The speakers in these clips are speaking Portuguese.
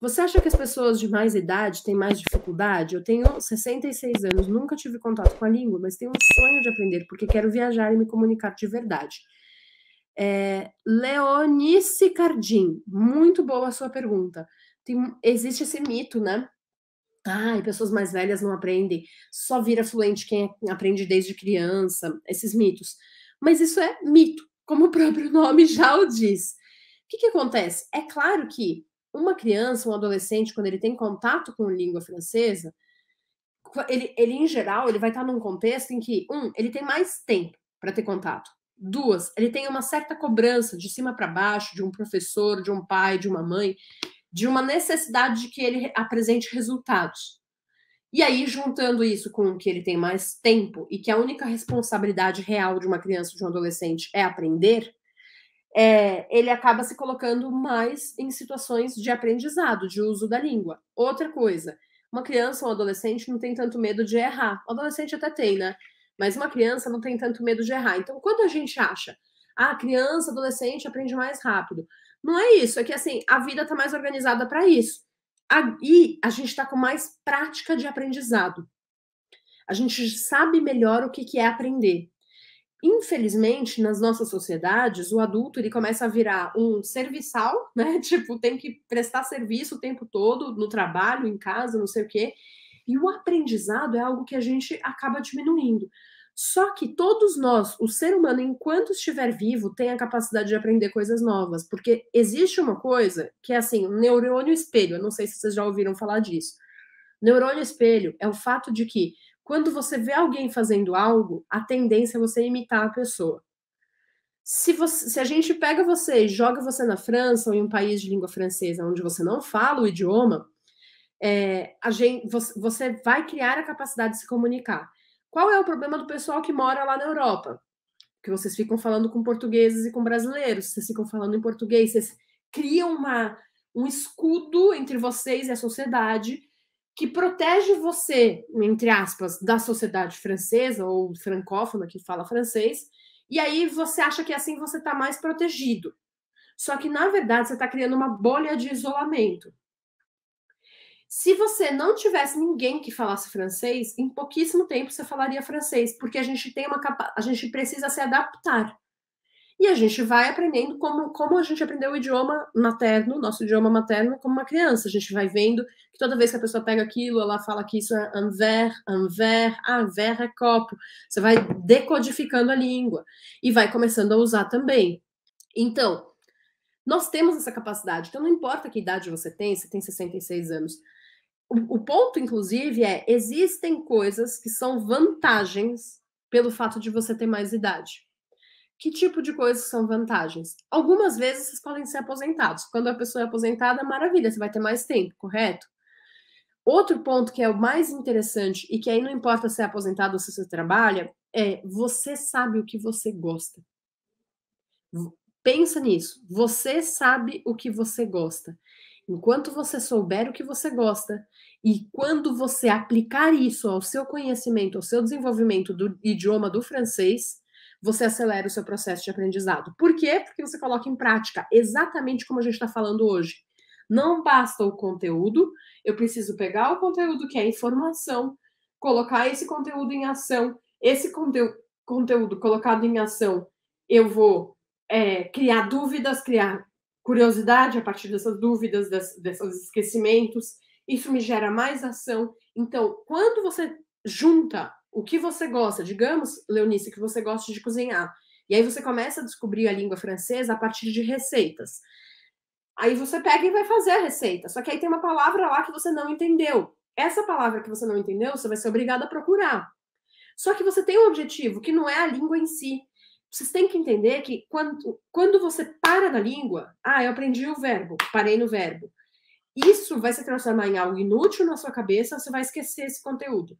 Você acha que as pessoas de mais idade têm mais dificuldade? Eu tenho 66 anos, nunca tive contato com a língua, mas tenho um sonho de aprender, porque quero viajar e me comunicar de verdade. É, Leonice Cardim, muito boa a sua pergunta. Tem, existe esse mito, né? Ai, pessoas mais velhas não aprendem, só vira fluente quem aprende desde criança, esses mitos. Mas isso é mito, como o próprio nome já o diz. O que, que acontece? É claro que uma criança, um adolescente, quando ele tem contato com língua francesa, ele, ele em geral, ele vai estar num contexto em que, um, ele tem mais tempo para ter contato. Duas, ele tem uma certa cobrança de cima para baixo, de um professor, de um pai, de uma mãe, de uma necessidade de que ele apresente resultados. E aí, juntando isso com que ele tem mais tempo e que a única responsabilidade real de uma criança, ou de um adolescente, é aprender, é, ele acaba se colocando mais em situações de aprendizado, de uso da língua. Outra coisa, uma criança ou um adolescente não tem tanto medo de errar. O adolescente até tem, né? Mas uma criança não tem tanto medo de errar. Então, quando a gente acha, ah, criança, adolescente aprende mais rápido. Não é isso, é que assim, a vida está mais organizada para isso. E a gente está com mais prática de aprendizado. A gente sabe melhor o que, que é aprender. Infelizmente, nas nossas sociedades, o adulto ele começa a virar um serviçal, né? Tipo, tem que prestar serviço o tempo todo, no trabalho, em casa, não sei o quê. E o aprendizado é algo que a gente acaba diminuindo. Só que todos nós, o ser humano, enquanto estiver vivo, tem a capacidade de aprender coisas novas, porque existe uma coisa que é assim, um neurônio espelho. Eu não sei se vocês já ouviram falar disso. Neurônio espelho é o fato de que quando você vê alguém fazendo algo, a tendência é você imitar a pessoa. Se, você, se a gente pega você e joga você na França ou em um país de língua francesa onde você não fala o idioma, é, gente, você vai criar a capacidade de se comunicar. Qual é o problema do pessoal que mora lá na Europa? Que vocês ficam falando com portugueses e com brasileiros, vocês ficam falando em português, vocês criam uma, um escudo entre vocês e a sociedade que protege você, entre aspas, da sociedade francesa ou francófona que fala francês, e aí você acha que assim você está mais protegido. Só que, na verdade, você está criando uma bolha de isolamento. Se você não tivesse ninguém que falasse francês, em pouquíssimo tempo você falaria francês, porque a gente tem uma capa... a gente precisa se adaptar. E a gente vai aprendendo como, como a gente aprendeu o idioma materno, nosso idioma materno, como uma criança. A gente vai vendo que toda vez que a pessoa pega aquilo, ela fala que isso é anver, anver, anver é copo. Você vai decodificando a língua e vai começando a usar também. Então, nós temos essa capacidade. Então, não importa que idade você tem, se tem 66 anos. O, o ponto, inclusive, é: existem coisas que são vantagens pelo fato de você ter mais idade que tipo de coisas são vantagens? Algumas vezes vocês podem ser aposentados. Quando a pessoa é aposentada, maravilha, você vai ter mais tempo, correto? Outro ponto que é o mais interessante e que aí não importa se é aposentado ou se você trabalha, é você sabe o que você gosta. Pensa nisso. Você sabe o que você gosta. Enquanto você souber o que você gosta e quando você aplicar isso ao seu conhecimento, ao seu desenvolvimento do idioma do francês, você acelera o seu processo de aprendizado. Por quê? Porque você coloca em prática exatamente como a gente está falando hoje. Não basta o conteúdo, eu preciso pegar o conteúdo que é informação, colocar esse conteúdo em ação, esse conteúdo, conteúdo colocado em ação, eu vou é, criar dúvidas, criar curiosidade a partir dessas dúvidas, desses esquecimentos, isso me gera mais ação. Então, quando você junta o que você gosta, digamos, Leonice, que você gosta de cozinhar. E aí você começa a descobrir a língua francesa a partir de receitas. Aí você pega e vai fazer a receita. Só que aí tem uma palavra lá que você não entendeu. Essa palavra que você não entendeu, você vai ser obrigado a procurar. Só que você tem um objetivo, que não é a língua em si. Vocês têm que entender que quando, quando você para na língua, ah, eu aprendi o verbo, parei no verbo. Isso vai se transformar em algo inútil na sua cabeça, você vai esquecer esse conteúdo.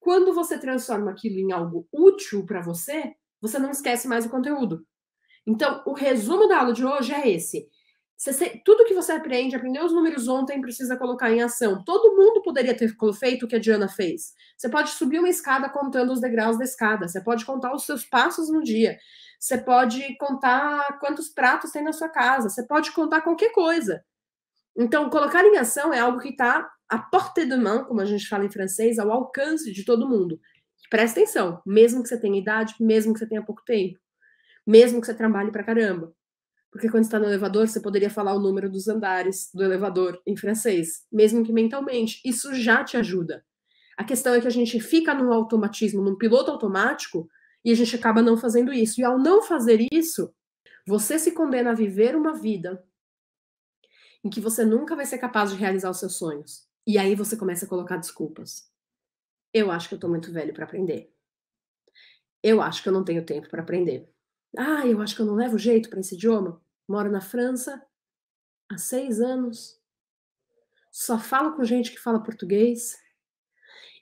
Quando você transforma aquilo em algo útil para você, você não esquece mais o conteúdo. Então, o resumo da aula de hoje é esse. Você, tudo que você aprende, aprendeu os números ontem, precisa colocar em ação. Todo mundo poderia ter feito o que a Diana fez. Você pode subir uma escada contando os degraus da escada. Você pode contar os seus passos no dia. Você pode contar quantos pratos tem na sua casa. Você pode contar qualquer coisa. Então, colocar em ação é algo que está à portée de main, como a gente fala em francês, ao alcance de todo mundo. Presta atenção, mesmo que você tenha idade, mesmo que você tenha pouco tempo, mesmo que você trabalhe pra caramba. Porque quando está no elevador, você poderia falar o número dos andares do elevador em francês, mesmo que mentalmente. Isso já te ajuda. A questão é que a gente fica num automatismo, num piloto automático, e a gente acaba não fazendo isso. E ao não fazer isso, você se condena a viver uma vida em que você nunca vai ser capaz de realizar os seus sonhos. E aí você começa a colocar desculpas. Eu acho que eu tô muito velho para aprender. Eu acho que eu não tenho tempo para aprender. Ah, eu acho que eu não levo jeito para esse idioma. Moro na França há seis anos. Só falo com gente que fala português.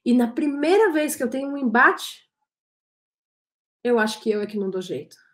E na primeira vez que eu tenho um embate, eu acho que eu é que não dou jeito.